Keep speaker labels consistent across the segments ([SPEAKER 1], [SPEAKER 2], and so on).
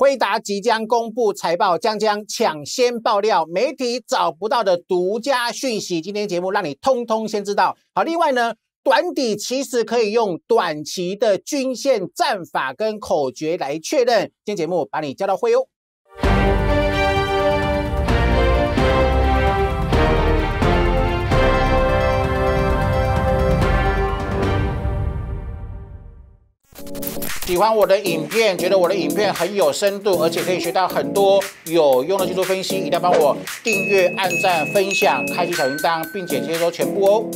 [SPEAKER 1] 辉达即将公布财报，将将抢先爆料媒体找不到的独家讯息。今天节目让你通通先知道。好，另外呢，短底其实可以用短期的均线战法跟口诀来确认。今天节目把你教到会哦。喜欢我的影片，觉得我的影片很有深度，而且可以学到很多有用的技术分析，一定要帮我订阅、按赞、分享、开启小铃铛，并且接收全部哦。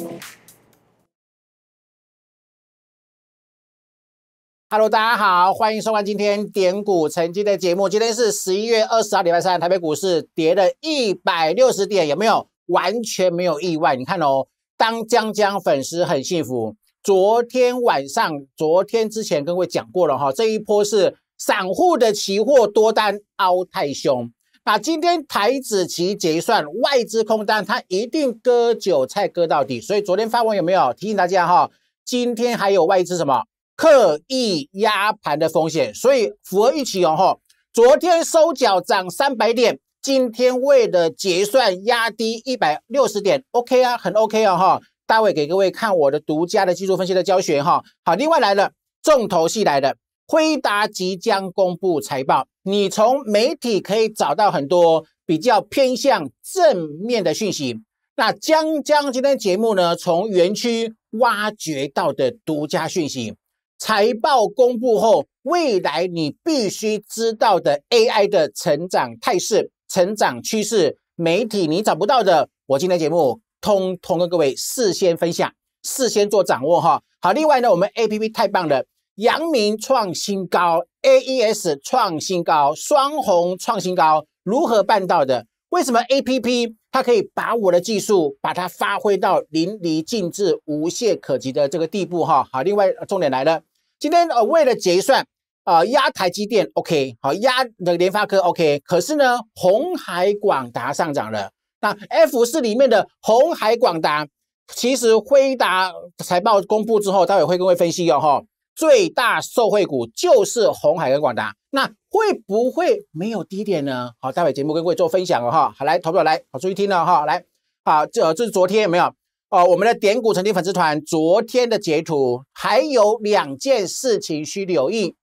[SPEAKER 1] Hello，大家好，欢迎收看今天点股晨的节目。今天是十一月二十号，礼拜三，台北股市跌了一百六十点，有没有？完全没有意外。你看哦，当江江粉丝很幸福。昨天晚上，昨天之前跟各位讲过了哈，这一波是散户的期货多单凹太凶。那今天台子期结算，外资空单它一定割韭菜割到底，所以昨天发文有没有提醒大家哈？今天还有外资什么刻意压盘的风险？所以符合预期哦哈。昨天收脚涨三百点，今天为了结算压低一百六十点，OK 啊，很 OK 啊哈。大卫给各位看我的独家的技术分析的教学哈，好，另外来了重头戏来了，辉达即将公布财报，你从媒体可以找到很多比较偏向正面的讯息。那将将今天节目呢，从园区挖掘到的独家讯息，财报公布后，未来你必须知道的 AI 的成长态势、成长趋势，媒体你找不到的，我今天节目。通通跟各位事先分享，事先做掌握哈。好，另外呢，我们 A P P 太棒了，阳明创新高，A E S 创新高，双红创新高，如何办到的？为什么 A P P 它可以把我的技术把它发挥到淋漓尽致、无懈可击的这个地步哈？好，另外重点来了，今天呃为了结算啊压台积电 O K 好压的联发科 O K，可是呢红海广达上涨了。那 F 四里面的红海广达，其实辉达财报公布之后，待会会各位分析哦哈。最大受惠股就是红海跟广达，那会不会没有低点呢？好，待会节目各位做分享哦哈。好，来，投票来？好，注意听了哈。来，好，这这是昨天有没有？哦，我们的点股成立粉丝团昨天的截图，还有两件事情需留意。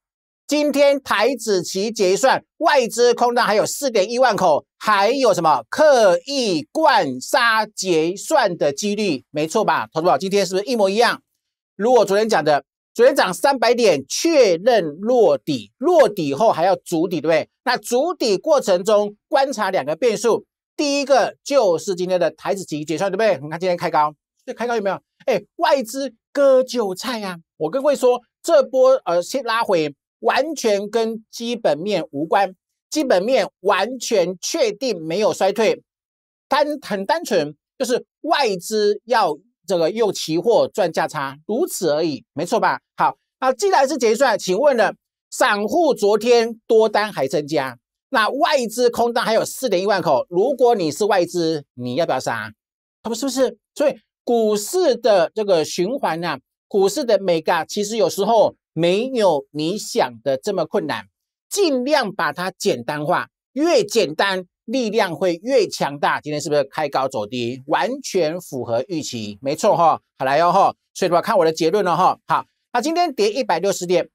[SPEAKER 1] 今天台子期结算外资空单还有四点一万口，还有什么刻意灌杀结算的几率？没错吧，投资宝，今天是不是一模一样？如果昨天讲的，昨天涨三百点确认落底，落底后还要筑底，对不对？那筑底过程中观察两个变数，第一个就是今天的台子期结算，对不对？你看今天开高，这开高有没有？哎，外资割韭菜呀！我更位说，这波呃先拉回。完全跟基本面无关，基本面完全确定没有衰退，单很单纯就是外资要这个用期货赚价差，如此而已，没错吧？好，好，既然是结算，请问了，散户昨天多单还增加，那外资空单还有四点一万口，如果你是外资，你要不要杀？他们是不是？所以股市的这个循环呢？股市的每感其实有时候。没有你想的这么困难，尽量把它简单化，越简单力量会越强大。今天是不是开高走低，完全符合预期，没错哈，好来哟哈，所以的话看我的结论了哈。好，那今天跌一百六十点，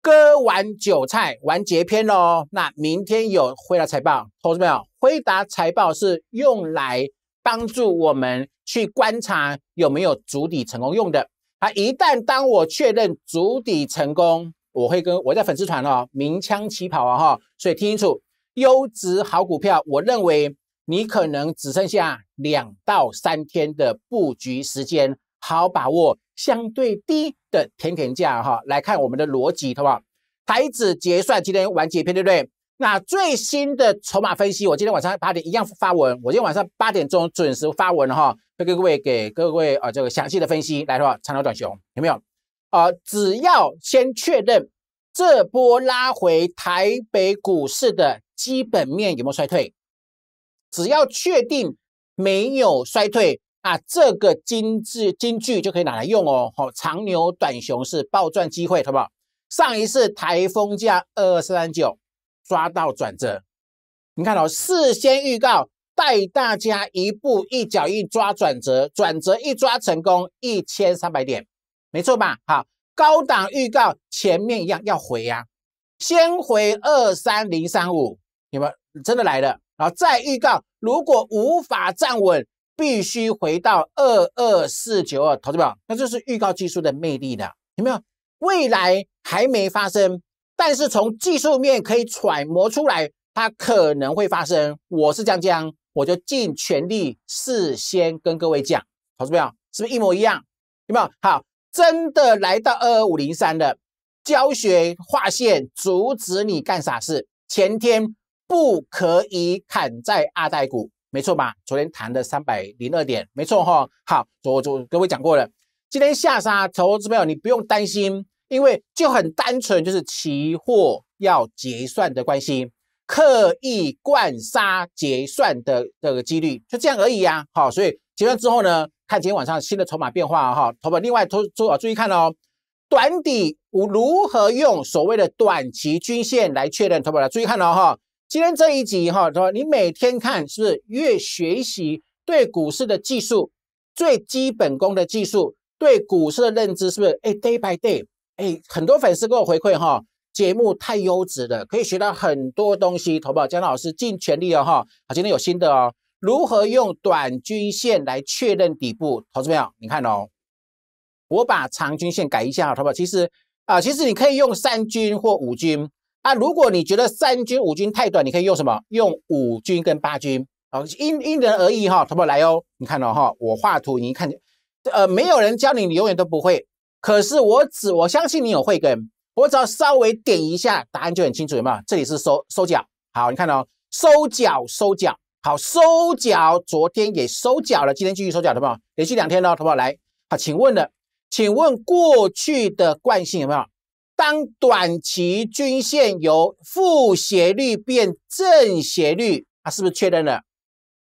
[SPEAKER 1] 割完韭菜，完结篇喽。那明天有回答财报，同志们，回答财报是用来帮助我们去观察有没有足底成功用的。啊！一旦当我确认足底成功，我会跟我在粉丝团哦鸣枪起跑啊哈！所以听清楚，优质好股票，我认为你可能只剩下两到三天的布局时间，好把握相对低的甜甜价哈！来看我们的逻辑，好不好？台子结算今天完结篇，对不对？那最新的筹码分析，我今天晚上八点一样发文，我今天晚上八点钟准时发文哈。会给各位给各位啊，这个详细的分析来的话，长牛短熊有没有？啊，只要先确认这波拉回台北股市的基本面有没有衰退，只要确定没有衰退啊，这个金字金句就可以拿来用哦。好，长牛短熊是暴赚机会，好不好？上一次台风价二二四三九抓到转折，你看到事先预告。带大家一步一脚一抓转折，转折一抓成功一千三百点，没错吧？好，高档预告前面一样要回呀，先回二三零三五，你们真的来了？然后再预告，如果无法站稳，必须回到二二四九二，投资表，那就是预告技术的魅力了，有没有？未来还没发生，但是从技术面可以揣摩出来，它可能会发生。我是江江。我就尽全力事先跟各位讲，投资朋友是不是一模一样？有没有？好，真的来到二二五零三的教学划线，阻止你干傻事。前天不可以砍在阿代股，没错吧？昨天谈的三百零二点，没错哈。好，昨昨各位讲过了，今天下杀，投资没有，你不用担心，因为就很单纯，就是期货要结算的关系。刻意灌杀结算的这个几率就这样而已呀，好，所以结算之后呢，看今天晚上新的筹码变化哈，投保另外投注啊，注意看哦，短底我如何用所谓的短期均线来确认投保的？注意看哦哈，今天这一集哈，说你每天看是不是越学习对股市的技术最基本功的技术，对股市的认知是不是？哎，day by day，哎，很多粉丝给我回馈哈。节目太优质了，可以学到很多东西。投保江老师尽全力哦，哈！好，今天有新的哦，如何用短均线来确认底部？投保朋友，你看哦，我把长均线改一下，投保其实啊，其实你可以用三均或五均。啊，如果你觉得三均五均太短，你可以用什么？用五均跟八均啊，因因人而异哈。投保来哦，你看哦哈，我画图，你一看，呃，没有人教你，你永远都不会。可是我只我相信你有慧根。我只要稍微点一下，答案就很清楚，有没有？这里是收收缴，好，你看哦，收缴收缴，好，收缴，昨天也收缴了，今天继续收缴，好不好？连续两天了，好不好？来，好，请问了，请问过去的惯性有没有？当短期均线由负斜率变正斜率，它是不是确认了？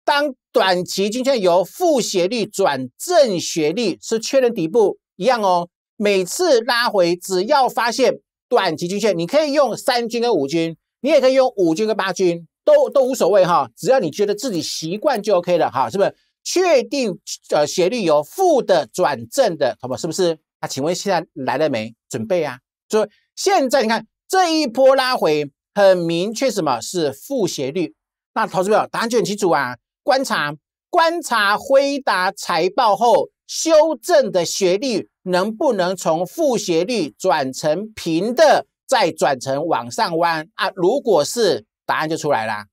[SPEAKER 1] 当短期均线由负斜率转正斜率，是确认底部一样哦。每次拉回，只要发现短期均线，你可以用三均跟五均，你也可以用五均跟八均，都都无所谓哈，只要你觉得自己习惯就 OK 了哈，是不是？确定呃斜率由负的转正的，好么是不是？那请问现在来了没？准备啊？就现在你看这一波拉回很明确，什么是负斜率？那投资案就很清楚啊，观察观察，辉达财报后修正的斜率。能不能从负斜率转成平的，再转成往上弯啊？如果是答案就出来啦，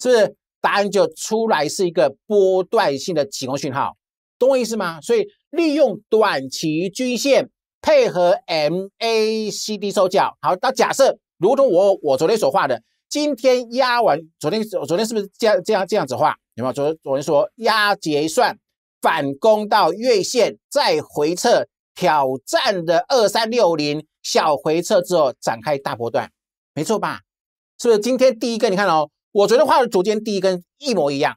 [SPEAKER 1] 是答案就出来是一个波段性的启动讯号，懂我意思吗？所以利用短期均线配合 MACD 收脚，好，那假设如同我我昨天所画的，今天压完，昨天我昨天是不是这样这样这样子画？有没有？昨昨天说压结算反攻到月线，再回撤。挑战的二三六零小回撤之后展开大波段，没错吧？是不是？今天第一根你看哦，我昨天画的昨天第一根一模一样，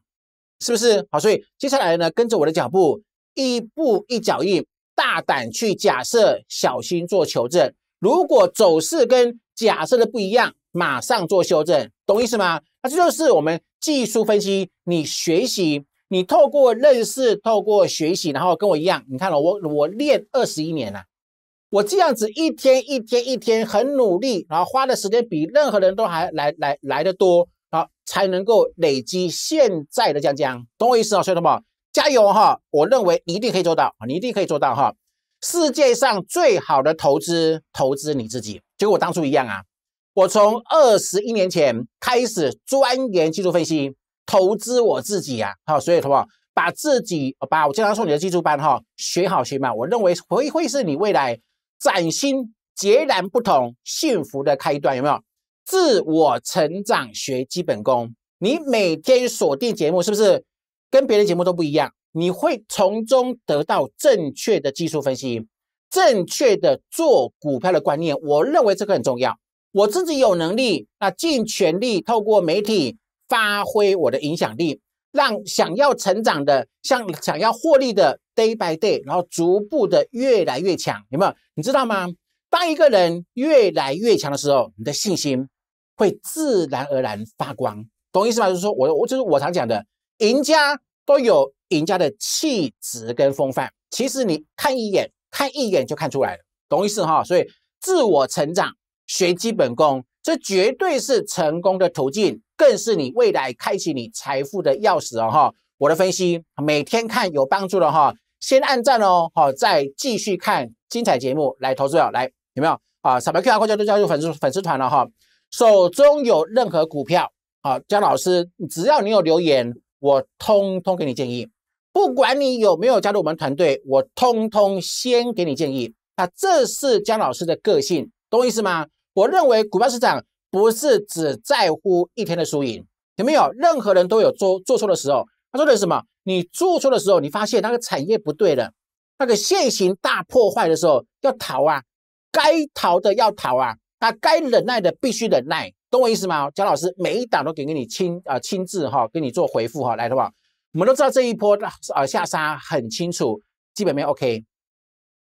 [SPEAKER 1] 是不是？好，所以接下来呢，跟着我的脚步，一步一脚印，大胆去假设，小心做求证。如果走势跟假设的不一样，马上做修正，懂意思吗？那这就是我们技术分析，你学习。你透过认识，透过学习，然后跟我一样，你看了我我练二十一年了，我这样子一天一天一天很努力，然后花的时间比任何人都还来来来的多，然后才能够累积现在的讲讲，懂我意思啊？兄弟们，加油哈！我认为你一定可以做到，你一定可以做到哈！世界上最好的投资，投资你自己，就跟我当初一样啊，我从二十一年前开始钻研技术分析。投资我自己啊，好，所以的话，把自己把我经常送你的基础班哈学好学满，我认为会会是你未来崭新截然不同幸福的开端，有没有？自我成长学基本功，你每天锁定节目是不是跟别的节目都不一样？你会从中得到正确的技术分析，正确的做股票的观念，我认为这个很重要。我自己有能力，那尽全力透过媒体。发挥我的影响力，让想要成长的、像想要获利的 day by day，然后逐步的越来越强，有没有？你知道吗？当一个人越来越强的时候，你的信心会自然而然发光，懂意思吗？就是说，我我就是我常讲的，赢家都有赢家的气质跟风范，其实你看一眼，看一眼就看出来了，懂意思哈？所以自我成长，学基本功。这绝对是成功的途径，更是你未来开启你财富的钥匙哦！哈，我的分析每天看有帮助的哈，先按赞哦！哈，再继续看精彩节目来投资哦，来有没有啊？扫描 QR 快加入加入粉丝粉丝团了哈！手中有任何股票啊，江老师只要你有留言，我通通给你建议，不管你有没有加入我们团队，我通通先给你建议。啊！这是姜老师的个性，懂我意思吗？我认为股票市场不是只在乎一天的输赢，有没有？任何人都有做做错的时候。他说的什么？你做错的时候，你发现那个产业不对了，那个现行大破坏的时候要逃啊，该逃的要逃啊，那该忍耐的必须忍耐，懂我意思吗？蒋老师，每一档都给给你亲啊，亲自哈，给你做回复哈，来好不好？我们都知道这一波呃下杀很清楚，基本面 OK，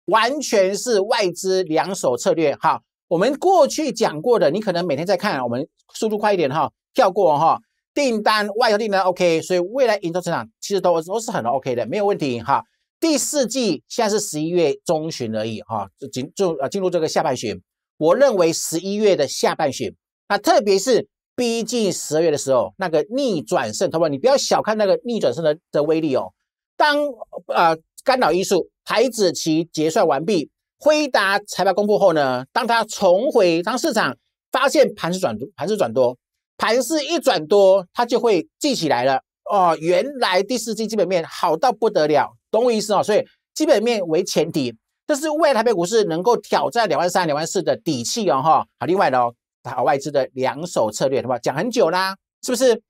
[SPEAKER 1] 完全是外资两手策略哈。我们过去讲过的，你可能每天在看，我们速度快一点哈，跳过哈，订单外销订单 OK，所以未来营收成长其实都都是很 OK 的，没有问题哈。第四季现在是十一月中旬而已哈，进就呃进入这个下半旬，我认为十一月的下半旬，那特别是逼近十二月的时候，那个逆转胜，好不你不要小看那个逆转胜的的威力哦。当呃干扰因素孩子期结算完毕。辉达财报公布后呢，当它重回，当市场发现盘势转多，盘势转多，盘势一转多，它就会记起来了哦。原来第四季基本面好到不得了，懂我意思哦？所以基本面为前提，这是未来台北股市能够挑战两万三、两万四的底气哦。哈，好，另外呢、哦，外资的两手策略，好不好？讲很久啦，是不是？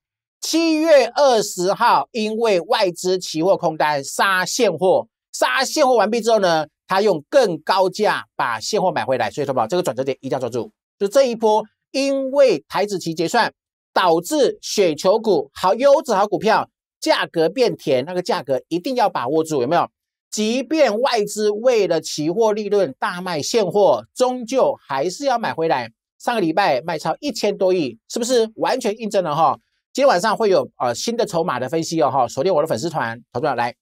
[SPEAKER 1] 七月二十号，因为外资期货空单杀现货，杀现货完毕之后呢？他用更高价把现货买回来，所以说嘛，这个转折点一定要抓住。就这一波，因为台子期结算导致雪球股好优质好股票价格变甜，那个价格一定要把握住，有没有？即便外资为了期货利润大卖现货，终究还是要买回来。上个礼拜卖超一千多亿，是不是完全印证了哈？今天晚上会有呃新的筹码的分析哦哈。昨天我的粉丝团投出来，来，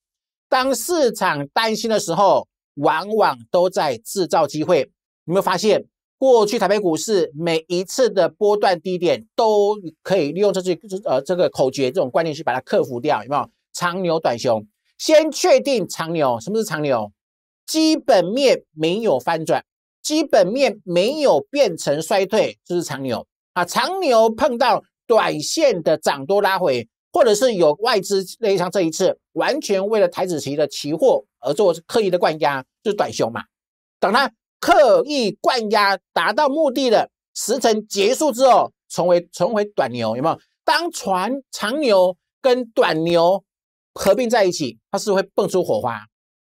[SPEAKER 1] 当市场担心的时候。往往都在制造机会，有没有发现过去台北股市每一次的波段低点都可以利用这句呃这个口诀这种观念去把它克服掉？有没有长牛短熊？先确定长牛，什么是长牛？基本面没有翻转，基本面没有变成衰退，就是长牛啊。长牛碰到短线的涨多拉回，或者是有外资内像这一次。完全为了台子棋的期货而做刻意的灌压，就是短熊嘛。等它刻意灌压达到目的的时辰结束之后，重回重回短牛，有没有？当船长牛跟短牛合并在一起，它是会蹦出火花，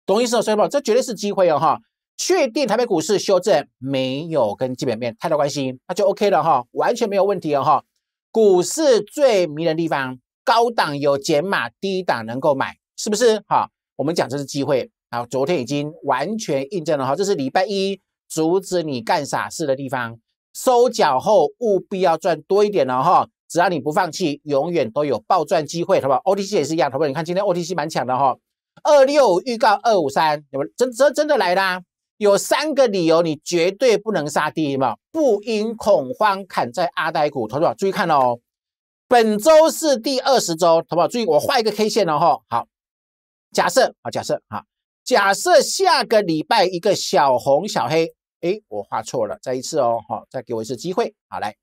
[SPEAKER 1] 懂意思吗？所以嘛，这绝对是机会哦哈！确定台北股市修正没有跟基本面太大关系，那就 OK 了哈，完全没有问题哦哈。股市最迷人的地方，高档有减码，低档能够买。是不是好？我们讲这是机会啊！昨天已经完全印证了哈，这是礼拜一阻止你干傻事的地方。收脚后务必要赚多一点了哈，只要你不放弃，永远都有暴赚机会，不好 o T C 也是样，好不好？你看今天 O T C 蛮强的哈，二六预告二五三，真真真的来啦！有三个理由你绝对不能杀低嘛，不因恐慌砍在阿呆股，投志注意看哦。本周是第二十周，好不好？注意，我画一个 K 线了哈，好。假设啊，假设哈，假设下个礼拜一个小红小黑，哎，我画错了，再一次哦，好，再给我一次机会，好来，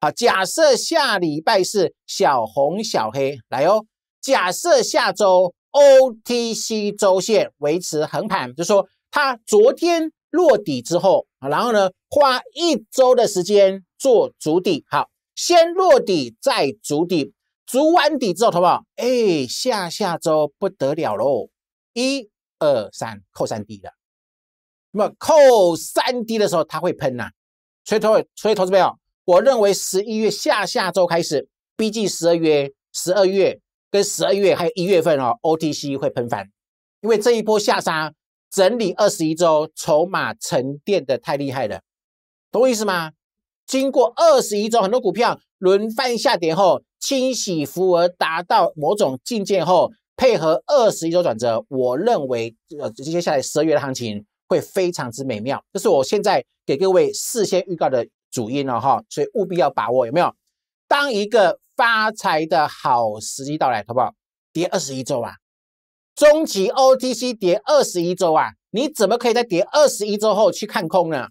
[SPEAKER 1] 好，假设下礼拜是小红小黑来哦，假设下周 OTC 周线维持横盘，就说它昨天落底之后，然后呢，花一周的时间做足底，好，先落底再足底。足完底之后，好不？哎，下下周不得了喽！一、二、三，扣三滴的。那么扣三滴的时候，它会喷呐。所以投，所以投资朋友，我认为十一月下下周开始，毕竟十二月、十二月跟十二月还有一月份哦，OTC 会喷翻。因为这一波下杀整理二十一周，筹码沉淀的太厉害了，懂我意思吗？经过二十一周，很多股票轮番下跌后。清洗浮额达到某种境界后，配合二十一周转折，我认为呃接下来十二月的行情会非常之美妙，这是我现在给各位事先预告的主因了哈，所以务必要把握有没有？当一个发财的好时机到来，好不好？跌二十一周啊，中期 OTC 跌二十一周啊，你怎么可以在跌二十一周后去看空呢？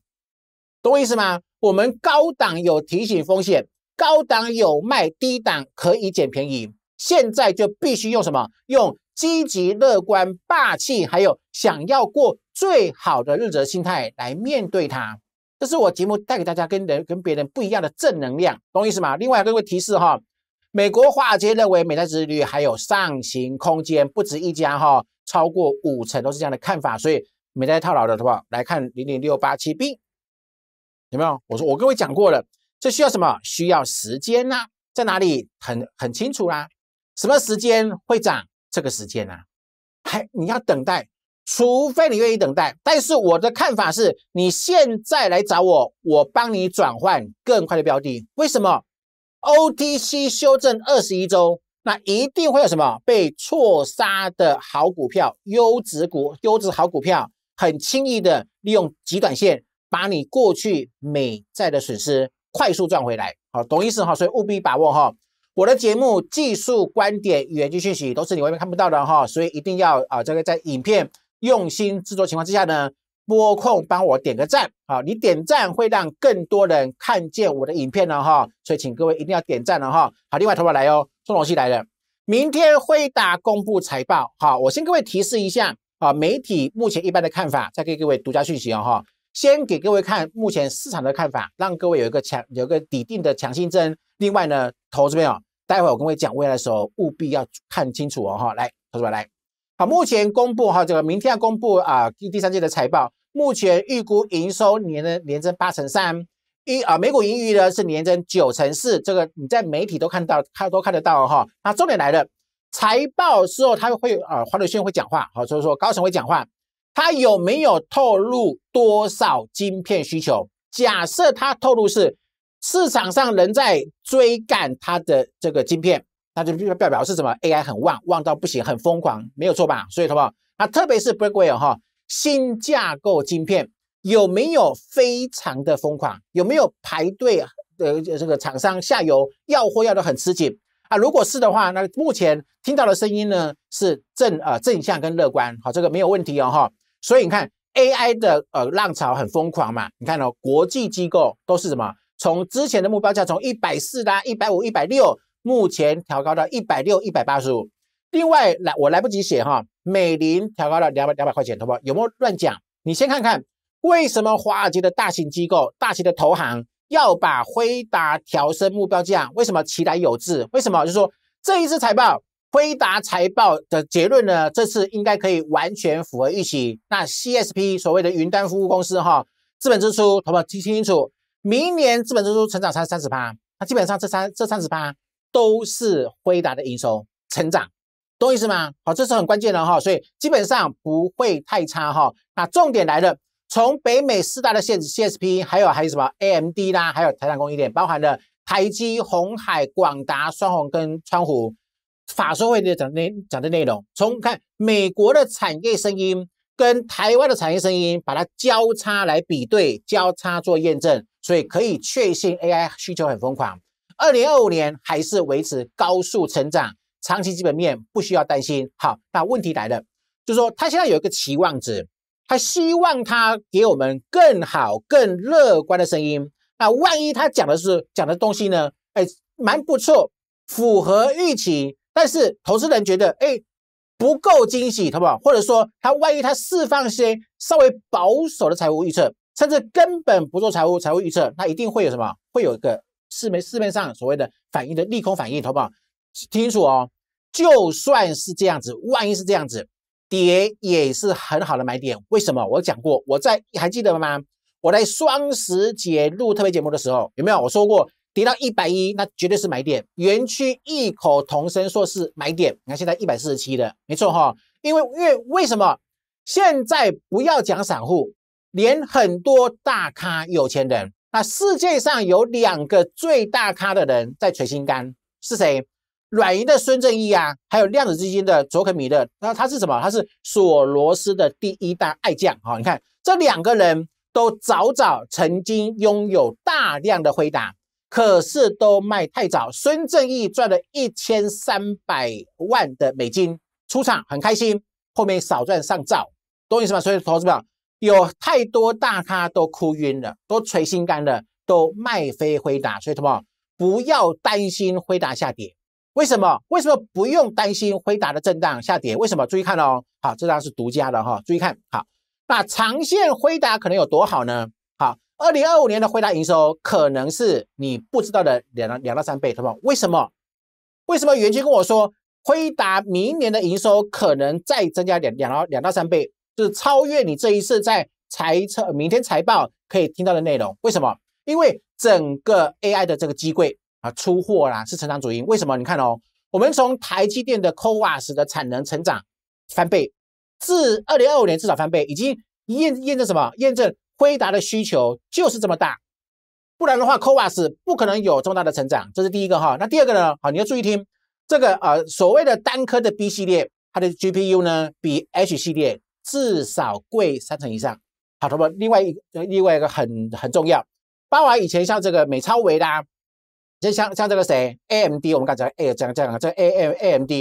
[SPEAKER 1] 懂我意思吗？我们高档有提醒风险。高档有卖，低档可以捡便宜。现在就必须用什么？用积极、乐观、霸气，还有想要过最好的日子的心态来面对它。这是我节目带给大家跟人跟别人不一样的正能量，懂意思吗？另外各位提示哈，美国华尔街认为美债殖利率还有上行空间，不止一家哈，超过五成都是这样的看法。所以美债套牢的，好不好？来看零零六八七 B，有没有？我说我各位讲过了。这需要什么？需要时间呐，在哪里很很清楚啦。什么时间会涨？这个时间呢？还你要等待，除非你愿意等待。但是我的看法是，你现在来找我，我帮你转换更快的标的。为什么？OTC 修正二十一周，那一定会有什么被错杀的好股票、优质股、优质好股票，很轻易的利用极短线，把你过去美债的损失。快速赚回来，好懂意思哈，所以务必把握哈。我的节目技术观点、远期讯息都是你外面看不到的哈，所以一定要啊，个在影片用心制作情况之下呢，播控帮我点个赞啊！你点赞会让更多人看见我的影片呢哈，所以请各位一定要点赞了哈。好，另外头发来哦，重头熙来了，明天会打公布财报，好，我先各位提示一下啊，媒体目前一般的看法，再给各位独家讯息啊哈。先给各位看目前市场的看法，让各位有一个强、有个底定的强心针。另外呢，投资朋友，待会我跟各位讲未来的时候，务必要看清楚哦哈。来，投资者来。好，目前公布哈，这个明天要公布啊，第三届的财报。目前预估营收年呢年增八成三，一啊美股盈余呢是年增九成四。这个你在媒体都看到，看都看得到哈。那重点来了，财报之后他会啊，华伦轩会讲话，好，所以说高层会讲话。他有没有透露多少晶片需求？假设他透露是市场上人在追赶他的这个晶片，那就表表示什么？AI 很旺，旺到不行，很疯狂，没有错吧？所以不好？那特别是 Breakaway 哈，新架构晶片有没有非常的疯狂？有没有排队？呃，这个厂商下游要货要的很吃紧啊？如果是的话，那目前听到的声音呢是正呃正向跟乐观，好，这个没有问题哦，哈。所以你看，AI 的呃浪潮很疯狂嘛？你看哦，国际机构都是什么？从之前的目标价从一百四啦、一百五、一百六，目前调高到一百六、一百八十五。另外来，我来不及写哈，美林调高到两百两百块钱，好不好？有没有乱讲？你先看看为什么华尔街的大型机构、大型的投行要把辉达调升目标价？为什么其来有志？为什么？就是说这一次财报。辉达财报的结论呢？这次应该可以完全符合预期。那 CSP 所谓的云端服务公司哈，资本支出，好不好？听清楚，明年资本支出成长三三十趴，那基本上这三这三十趴都是辉达的营收成长，懂意思吗？好，这是很关键的哈，所以基本上不会太差哈。那重点来了，从北美四大的限制 CSP，还有还有什么 AMD 啦，还有台厂供应链，包含了台积、红海、广达、双红跟川湖，法说会的讲内讲的内容，从看美国的产业声音跟台湾的产业声音，把它交叉来比对，交叉做验证，所以可以确信 AI 需求很疯狂。二零二五年还是维持高速成长，长期基本面不需要担心。好，那问题来了，就是说他现在有一个期望值，他希望他给我们更好、更乐观的声音。那万一他讲的是讲的东西呢？哎，蛮不错，符合预期。但是投资人觉得，哎，不够惊喜，好不好？或者说，他万一他释放些稍微保守的财务预测，甚至根本不做财务财务预测，那一定会有什么？会有一个市面市面上所谓的反应的利空反应，好不好？听清楚哦，就算是这样子，万一是这样子，跌也是很好的买点。为什么？我讲过，我在还记得吗？我在双十节录特别节目的时候，有没有我说过？跌到一百一，那绝对是买点。园区异口同声说是买点。你看现在一百四十七的，没错哈。因为因为为什么现在不要讲散户，连很多大咖有钱人啊，世界上有两个最大咖的人在垂心肝是谁？软银的孙正义啊，还有量子基金的佐可米勒。那他是什么？他是索罗斯的第一代爱将。哈，你看这两个人都早早曾经拥有大量的回答。可是都卖太早，孙正义赚了一千三百万的美金，出场很开心。后面少赚上兆，懂意思吗？所以投资者有太多大咖都哭晕了，都捶心肝了，都卖飞辉达。所以什么？不要担心辉达下跌，为什么？为什么不用担心辉达的震荡下跌？为什么？注意看哦，好，这张是独家的哈，注意看好。那长线辉达可能有多好呢？好。二零二五年的辉达营收可能是你不知道的两两到三倍，对吗？为什么？为什么原先跟我说辉达明年的营收可能再增加两两到两到三倍，就是超越你这一次在财测明天财报可以听到的内容？为什么？因为整个 AI 的这个机会啊，出货啦是成长主因。为什么？你看哦，我们从台积电的 CoWAS 的产能成长翻倍，至二零二五年至少翻倍，已经验验证什么？验证。回答的需求就是这么大，不然的话，科 a 是不可能有这么大的成长，这是第一个哈。那第二个呢？好，你要注意听，这个呃所谓的单颗的 B 系列，它的 GPU 呢比 H 系列至少贵三成以上。好，那么另外一另外一个很很重要，包括以前像这个美超维啦，就像像这个谁 AMD，我们刚才哎讲讲讲这 AM AMD，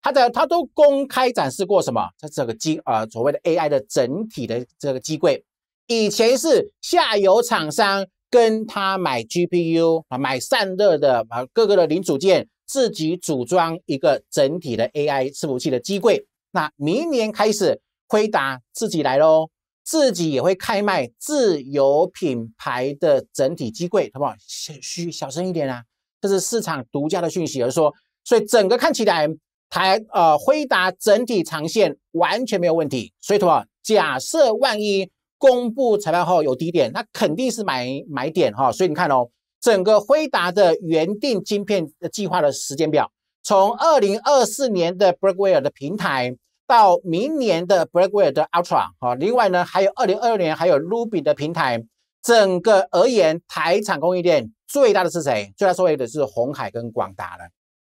[SPEAKER 1] 它的它都公开展示过什么？它这个机呃所谓的 AI 的整体的这个机柜。以前是下游厂商跟他买 GPU 啊，买散热的啊，各个的零组件自己组装一个整体的 AI 伺服器的机柜。那明年开始，辉达自己来喽，自己也会开卖自有品牌的整体机柜，好不好？嘘，小声一点啊，这是市场独家的讯息，而说，所以整个看起来台呃辉达整体长线完全没有问题。所以，同学假设万一。公布财报后有低点，那肯定是买买点哈。所以你看哦，整个辉达的原定晶片的计划的时间表，从二零二四年的 b e a c k w a r e 的平台到明年的 b e a c k w a r e 的 Ultra 啊，另外呢还有二零二二年还有 r u b y 的平台。整个而言，台产供应链最大的是谁？最大受益的是红海跟广达了。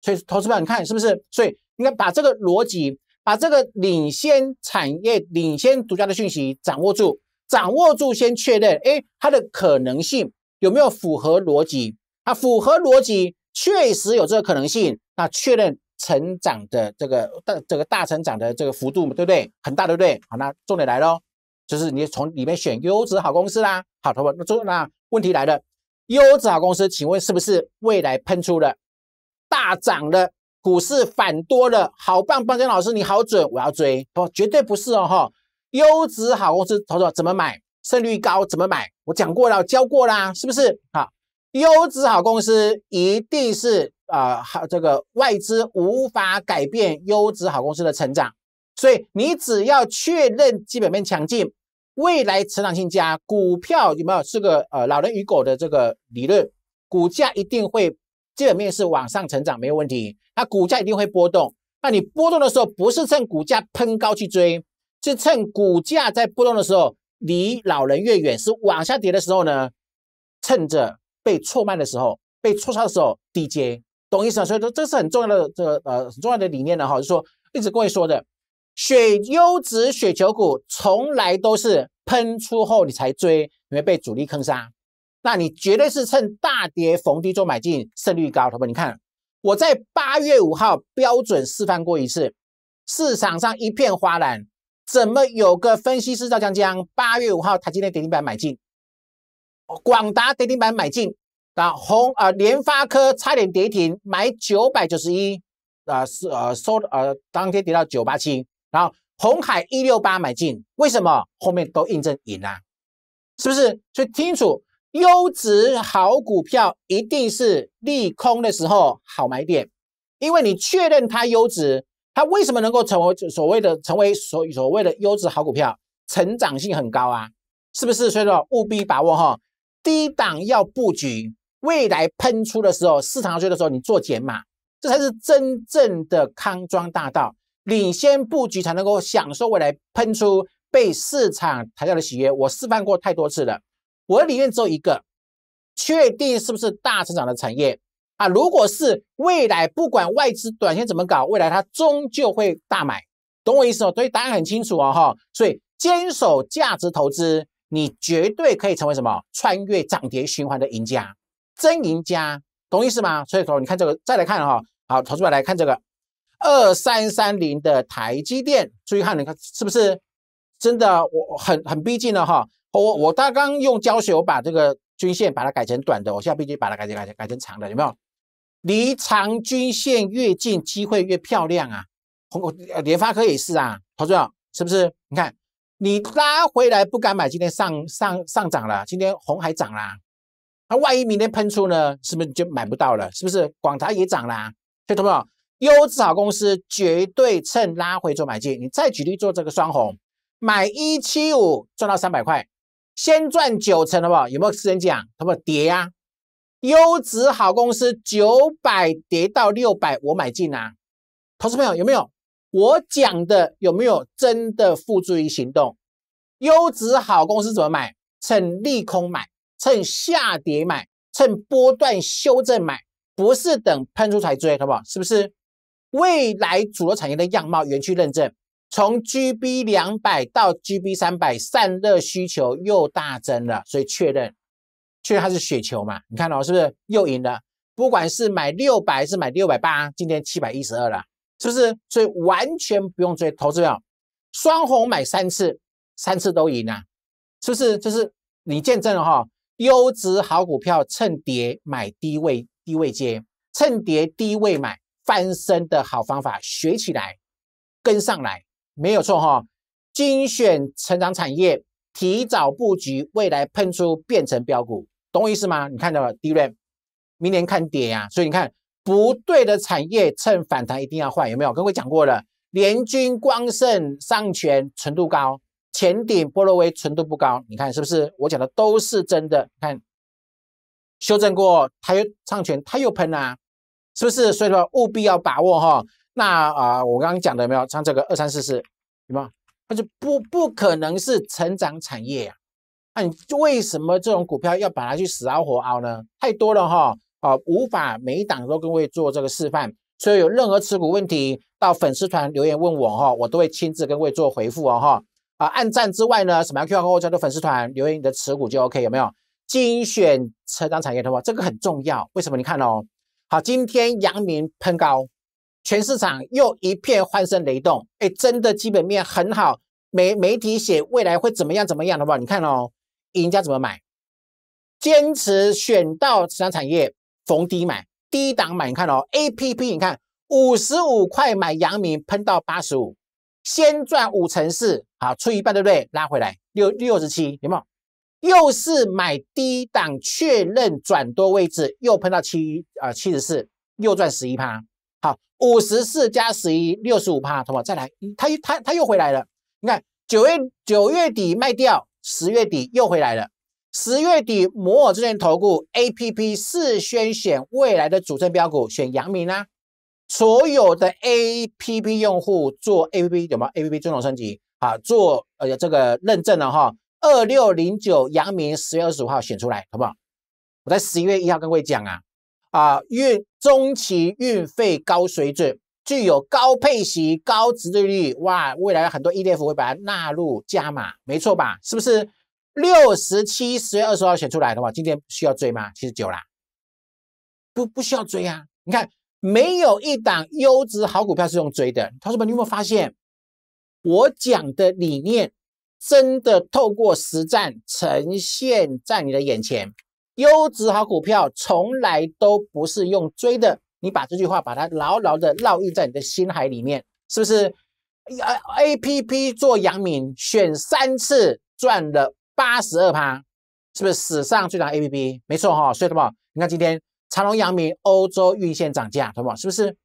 [SPEAKER 1] 所以投资者，你看是不是？所以应该把这个逻辑，把这个领先产业、领先独家的讯息掌握住。掌握住，先确认，哎，它的可能性有没有符合逻辑？啊，符合逻辑，确实有这个可能性。那确认成长的这个大，这个大成长的这个幅度嘛，对不对？很大，对不对？好，那重点来喽，就是你从里面选优质好公司啦。好，同学那那中那问题来了，优质好公司，请问是不是未来喷出了大涨的股市反多了？好棒，棒间老师你好准，我要追，不，绝对不是哦，哈。优质好公司，他说怎么买？胜率高怎么买？我讲过了，教过啦，是不是？好，优质好公司一定是啊，这个外资无法改变优质好公司的成长。所以你只要确认基本面强劲，未来成长性佳，股票有没有是个呃老人与狗的这个理论？股价一定会基本面是往上成长，没有问题。那股价一定会波动，那你波动的时候不是趁股价喷高去追。是趁股价在波动的时候离老人越远，是往下跌的时候呢？趁着被错卖的时候、被错杀的时候低接，懂意思吗？所以说这是很重要的这呃很重要的理念的哈，就是说一直跟会说的，雪优质、雪球股，从来都是喷出后你才追，你会被主力坑杀，那你绝对是趁大跌逢低做买进，胜率高，对不？你看我在八月五号标准示范过一次，市场上一片哗然。怎么有个分析师赵江江？八月五号，他今天跌停板买进广达跌停板买进啊，红啊，联发科差点跌停，买九百九十一啊，是呃收呃当天跌到九八七，然后红海一六八买进，为什么后面都印证赢啊？是不是？所以听清楚，优质好股票一定是利空的时候好买点，因为你确认它优质。它为什么能够成为所谓的成为所所谓的优质好股票？成长性很高啊，是不是？所以说务必把握哈，低档要布局，未来喷出的时候，市场追的时候，你做减码，这才是真正的康庄大道。领先布局才能够享受未来喷出被市场抬轿的喜悦。我示范过太多次了，我的理念只有一个：确定是不是大成长的产业。啊，如果是未来不管外资短线怎么搞，未来它终究会大买，懂我意思吗？所以答案很清楚哦，哈，所以坚守价值投资，你绝对可以成为什么穿越涨跌循环的赢家，真赢家，懂意思吗？所以说你看这个，再来看哈，好，投资表来看这个二三三零的台积电，注意看，你看是不是真的我很很逼近了哈，我我刚刚用胶水我把这个均线把它改成短的，我现在必须把它改成改改成长的，有没有？离长均线越近，机会越漂亮啊！红联发科也是啊，同学是不是？你看，你拉回来不敢买，今天上上上涨了，今天红还涨啦，那万一明天喷出呢？是不是就买不到了？是不是？广达也涨啦，所以同学们，优质好公司绝对趁拉回做买进。你再举例做这个双红，买一七五赚到三百块，先赚九成好不好？有没有私人讲？什么跌啊？优质好公司九百跌到六百，我买进啊！投资朋友有没有我讲的有没有真的付诸于行动？优质好公司怎么买？趁利空买，趁下跌买，趁波段修正买，不是等喷出才追，好不好？是不是？未来主流产业的样貌，园区认证，从 GB 两百到 GB 三百，散热需求又大增了，所以确认。以它是雪球嘛？你看到是不是又赢了？不管是买六百还是买六百八，今天七百一十二了，是不是？所以完全不用追投资票，双红买三次，三次都赢啊，是不是？就是你见证了哈，优质好股票趁跌买低位，低位接趁跌低位买翻身的好方法，学起来跟上来没有错哈。精选成长产业，提早布局未来喷出变成标股。懂我意思吗？你看到了低瑞，明年看跌啊，所以你看不对的产业，趁反弹一定要换，有没有？跟各位讲过了，联军光盛上泉纯度高，前顶波罗威纯度不高，你看是不是？我讲的都是真的，看修正过，他又上泉，他又喷了，是不是？所以说务必要把握哈。那啊，我刚刚讲的有没有？像这个二三四四有没有？它就不不可能是成长产业呀。那你为什么这种股票要把它去死熬活熬呢？太多了哈，啊，无法每一档都跟各位做这个示范，所以有任何持股问题到粉丝团留言问我哈，我都会亲自跟各位做回复哦哈，啊，按赞之外呢，什么 Q R Code 加入粉丝团留言你的持股就 OK 有没有？精选成长产业的话，这个很重要。为什么？你看哦，好，今天阳明喷高，全市场又一片欢声雷动，哎，真的基本面很好，媒媒体写未来会怎么样怎么样，的话，你看哦。赢家怎么买？坚持选到成长产业，逢低买，低档买。你看哦，A P P，你看五十五块买阳明，喷到八十五，先赚五成四，好出一半，对不对？拉回来六六十七，有没有？又是买低档，确认转多位置，又喷到七啊七十四，又赚十一趴，好五十四加十一六十五趴，同学再来，他他他又回来了。你看九月九月底卖掉。十月底又回来了。十月底摩尔智能投顾 A P P 事先选未来的主证标股，选阳明啊。所有的 A P P 用户做 A P P 有吗 a P P 自动升级啊？做呃这个认证了哈。二六零九阳明十月二十五号选出来好不好？我在十一月一号跟各位讲啊啊运中期运费高水准。具有高配息、高值利率，哇！未来很多 ETF 会把它纳入加码，没错吧？是不是六十七十月二十号选出来的话，今天需要追吗？七十九啦，不不需要追啊！你看，没有一档优质好股票是用追的。他说：“们，你有没有发现我讲的理念真的透过实战呈现在你的眼前？优质好股票从来都不是用追的。你把这句话把它牢牢的烙印在你的心海里面，是不是？A P P 做阳敏选三次赚了八十二趴，是不是史上最大 A P P？没错哈。所以什么？你看今天长隆阳敏欧洲运线涨价，对不？是不是？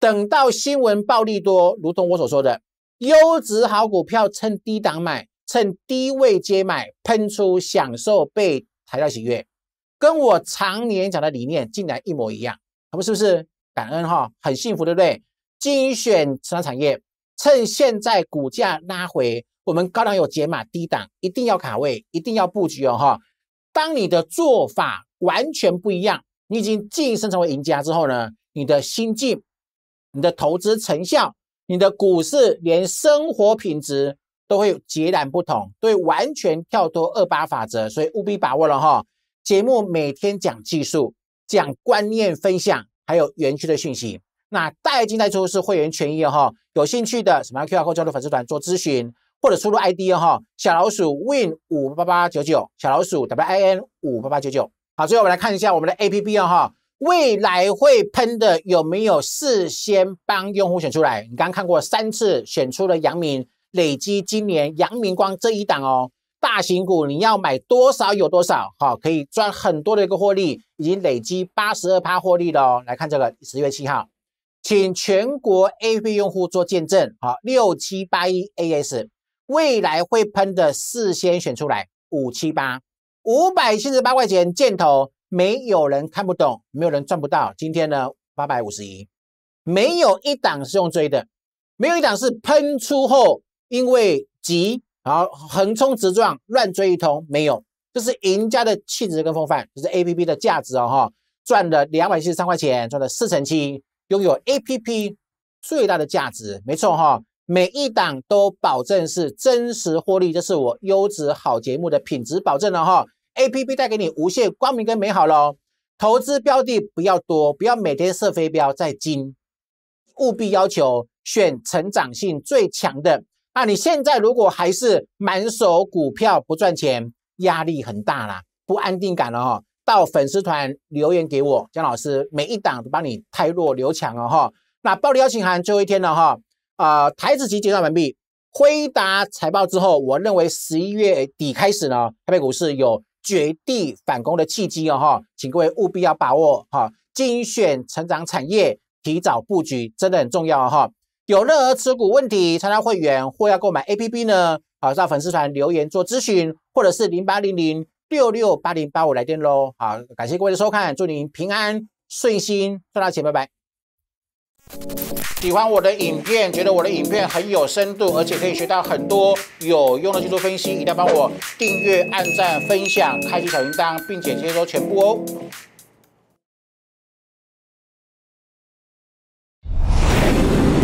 [SPEAKER 1] 等到新闻暴利多，如同我所说的，优质好股票趁低档买，趁低位接买，喷出享受被抬到喜悦，跟我常年讲的理念竟然一模一样。我们是不是感恩哈？很幸福，对不对？精选成长产业，趁现在股价拉回，我们高档有解码低档，一定要卡位，一定要布局哦哈！当你的做法完全不一样，你已经晋升成为赢家之后呢？你的心境、你的投资成效、你的股市，连生活品质都会截然不同，对，完全跳脱二八法则，所以务必把握了哈！节目每天讲技术。讲观念分享，还有园区的讯息。那带进带出是会员权益哦有兴趣的什么？Q R Code 粉丝团做咨询，或者输入 ID 哦小老鼠 Win 五八八九九，小老鼠 W I N 五八八九九。好，最后我们来看一下我们的 A P P 哦哈。未来会喷的有没有事先帮用户选出来？你刚刚看过三次，选出了阳明，累积今年阳明光这一档哦。大型股你要买多少有多少，好可以赚很多的一个获利，已经累积八十二趴获利了哦。来看这个十月七号，请全国 A P 用户做见证，好六七八一 A S，未来会喷的事先选出来五七八五百七十八块钱箭头，没有人看不懂，没有人赚不到。今天呢八百五十一，没有一档是用追的，没有一档是喷出后因为急。好，横冲直撞，乱追一通，没有，这是赢家的气质跟风范，这是 A P P 的价值哦，哈，赚了两百七十三块钱，赚了四成七，拥有 A P P 最大的价值，没错哈，每一档都保证是真实获利，这是我优质好节目的品质保证了哈，A P P 带给你无限光明跟美好喽。投资标的不要多，不要每天射飞镖，在金，务必要求选成长性最强的。那你现在如果还是满手股票不赚钱，压力很大啦，不安定感了哈。到粉丝团留言给我，江老师每一档都帮你汰弱留强哦哈。那暴力邀请函最后一天了哈，呃，台子期结算完毕，汇达财报之后，我认为十一月底开始呢，台北股市有绝地反攻的契机哦哈，请各位务必要把握哈，精选成长产业提早布局，真的很重要哈。有任何持股问题，参加会员或要购买 A P P 呢？好，在粉丝团留言做咨询，或者是零八零零六六八零八五来电喽。好，感谢各位的收看，祝您平安顺心赚大钱，拜拜！喜欢我的影片，觉得我的影片很有深度，而且可以学到很多有用的技术分析，一定要帮我订阅、按赞、分享、开启小铃铛，并且接收全部哦。